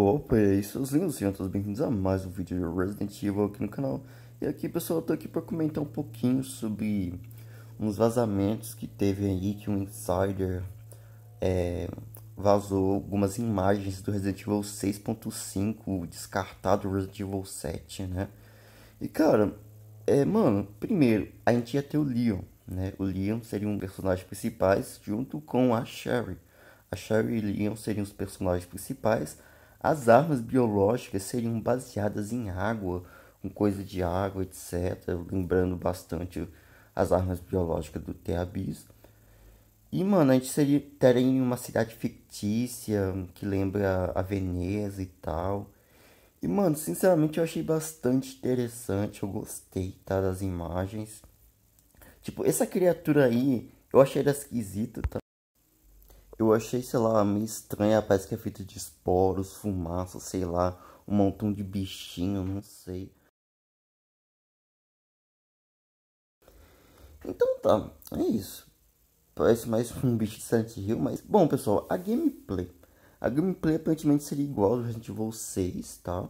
Opa, e aí seus lindos, sejam todos bem-vindos a mais um vídeo de Resident Evil aqui no canal E aqui pessoal, eu tô aqui pra comentar um pouquinho sobre uns vazamentos que teve aí Que um insider é, vazou algumas imagens do Resident Evil 6.5 descartado Resident Evil 7, né E cara, é, mano, primeiro, a gente ia ter o Leon, né O Leon seria um personagem principais junto com a Sherry A Sherry e o Leon seriam os personagens principais as armas biológicas seriam baseadas em água, com coisa de água, etc. Lembrando bastante as armas biológicas do Teabis. E, mano, a gente seria, teria uma cidade fictícia hum, que lembra a Veneza e tal. E, mano, sinceramente eu achei bastante interessante. Eu gostei, tá? Das imagens. Tipo, essa criatura aí, eu achei ela esquisita, tá? Eu achei, sei lá, meio estranha. Parece que é feita de esporos, fumaça, sei lá. Um montão de bichinho, não sei. Então tá, é isso. Parece mais um bicho de Silent Hill, mas... Bom, pessoal, a gameplay. A gameplay aparentemente seria igual a Resident Evil 6, tá?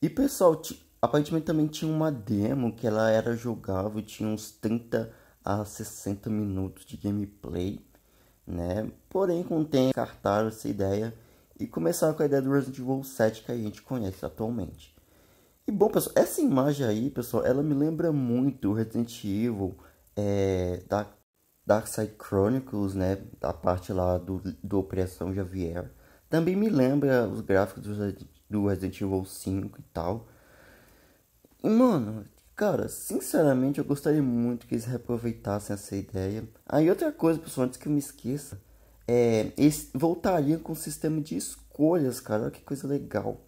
E, pessoal, aparentemente também tinha uma demo que ela era jogável. Tinha uns 30 a 60 minutos de gameplay né? Porém, contém cartar essa ideia e começaram com a ideia do Resident Evil 7 que a gente conhece atualmente. E bom, pessoal, essa imagem aí, pessoal, ela me lembra muito o Resident Evil é, da Dark Side Chronicles, né? A parte lá do, do Operação Javier. Também me lembra os gráficos do, do Resident Evil 5 e tal. E, mano, Cara, sinceramente eu gostaria muito que eles reaproveitassem essa ideia. Aí outra coisa, pessoal, antes que eu me esqueça, é, eles voltariam com o sistema de escolhas, cara. Olha que coisa legal.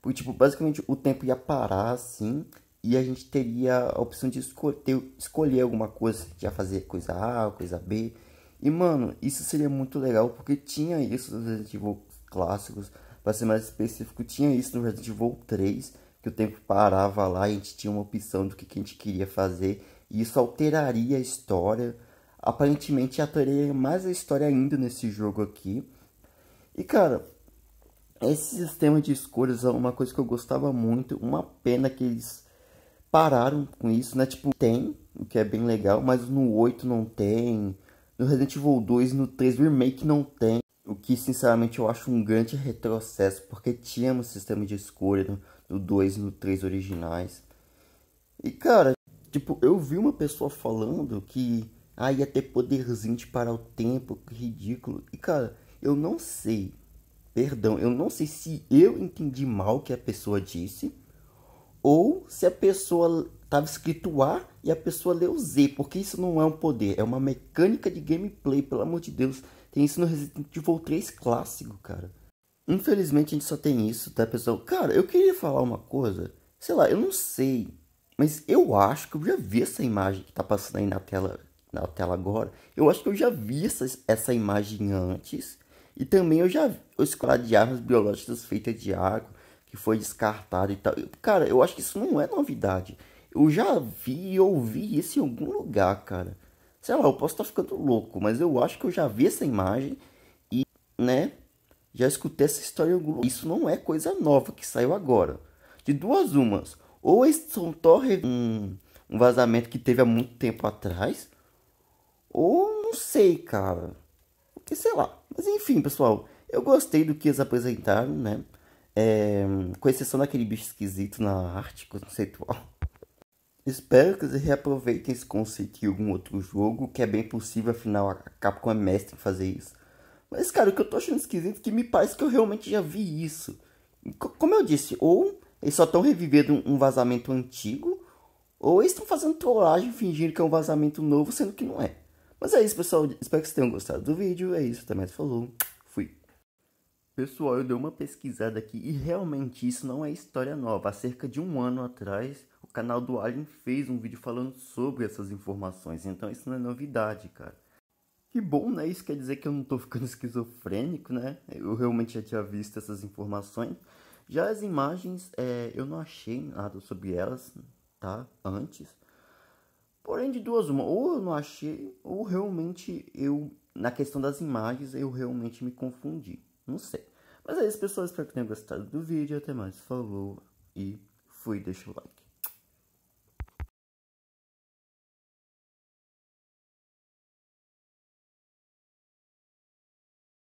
Porque, tipo, basicamente o tempo ia parar assim e a gente teria a opção de escolher, escolher alguma coisa, já fazer coisa A, coisa B. E, mano, isso seria muito legal porque tinha isso nos Resident Evil clássicos. Pra ser mais específico, tinha isso no Resident Evil 3 que o tempo parava lá e a gente tinha uma opção do que, que a gente queria fazer. E isso alteraria a história. Aparentemente alteraria mais a história ainda nesse jogo aqui. E cara, esse sistema de escolhas é uma coisa que eu gostava muito. Uma pena que eles pararam com isso, né? Tipo, tem, o que é bem legal, mas no 8 não tem. No Resident Evil 2, no 3, no remake não tem. O que, sinceramente, eu acho um grande retrocesso, porque tínhamos sistema de escolha no 2 e no 3 originais. E, cara, tipo, eu vi uma pessoa falando que ah, ia ter poderzinho de parar o tempo, que ridículo. E, cara, eu não sei, perdão, eu não sei se eu entendi mal o que a pessoa disse, ou se a pessoa estava escrito A e a pessoa leu Z, porque isso não é um poder, é uma mecânica de gameplay, pelo amor de Deus. Tem isso no Resident Evil 3 clássico, cara. Infelizmente a gente só tem isso, tá, pessoal? Cara, eu queria falar uma coisa. Sei lá, eu não sei. Mas eu acho que eu já vi essa imagem que tá passando aí na tela, na tela agora. Eu acho que eu já vi essa, essa imagem antes. E também eu já vi o escolar de armas biológicas feitas de água, que foi descartado e tal. Cara, eu acho que isso não é novidade. Eu já vi e ouvi isso em algum lugar, cara. Sei lá, eu posso estar ficando louco, mas eu acho que eu já vi essa imagem e, né, já escutei essa história em algum lugar. Isso não é coisa nova que saiu agora. De duas umas, ou são torres um, um vazamento que teve há muito tempo atrás, ou não sei, cara. Porque sei lá. Mas enfim, pessoal, eu gostei do que eles apresentaram, né? É, com exceção daquele bicho esquisito na arte conceitual. Espero que vocês reaproveitem esse conceito em algum outro jogo, que é bem possível, afinal a Capcom é mestre em fazer isso. Mas, cara, o que eu tô achando esquisito é que me parece que eu realmente já vi isso. Como eu disse, ou eles só estão revivendo um vazamento antigo, ou eles estão fazendo trollagem fingindo que é um vazamento novo, sendo que não é. Mas é isso, pessoal. Espero que vocês tenham gostado do vídeo. É isso, até mais. Falou. Fui. Pessoal, eu dei uma pesquisada aqui e realmente isso não é história nova. Há cerca de um ano atrás, canal do Alien fez um vídeo falando sobre essas informações, então isso não é novidade, cara. Que bom, né? Isso quer dizer que eu não tô ficando esquizofrênico, né? Eu realmente já tinha visto essas informações. Já as imagens, é, eu não achei nada sobre elas, tá? Antes. Porém, de duas uma, ou eu não achei, ou realmente eu, na questão das imagens, eu realmente me confundi. Não sei. Mas é isso, pessoal. Espero que tenham gostado do vídeo. Até mais. Falou e fui. Deixa o like.